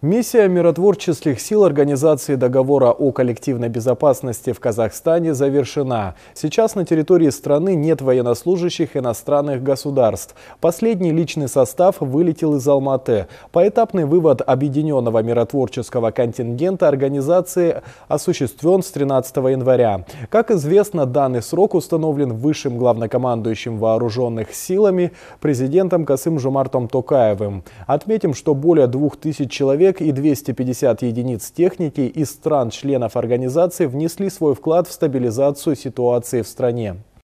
Миссия миротворческих сил Организации договора о коллективной безопасности в Казахстане завершена. Сейчас на территории страны нет военнослужащих иностранных государств. Последний личный состав вылетел из Алматы. Поэтапный вывод объединенного миротворческого контингента организации осуществлен с 13 января. Как известно, данный срок установлен высшим главнокомандующим вооруженных силами президентом Касым Жумартом Токаевым. Отметим, что более двух тысяч человек человек и 250 единиц техники из стран-членов организации внесли свой вклад в стабилизацию ситуации в стране.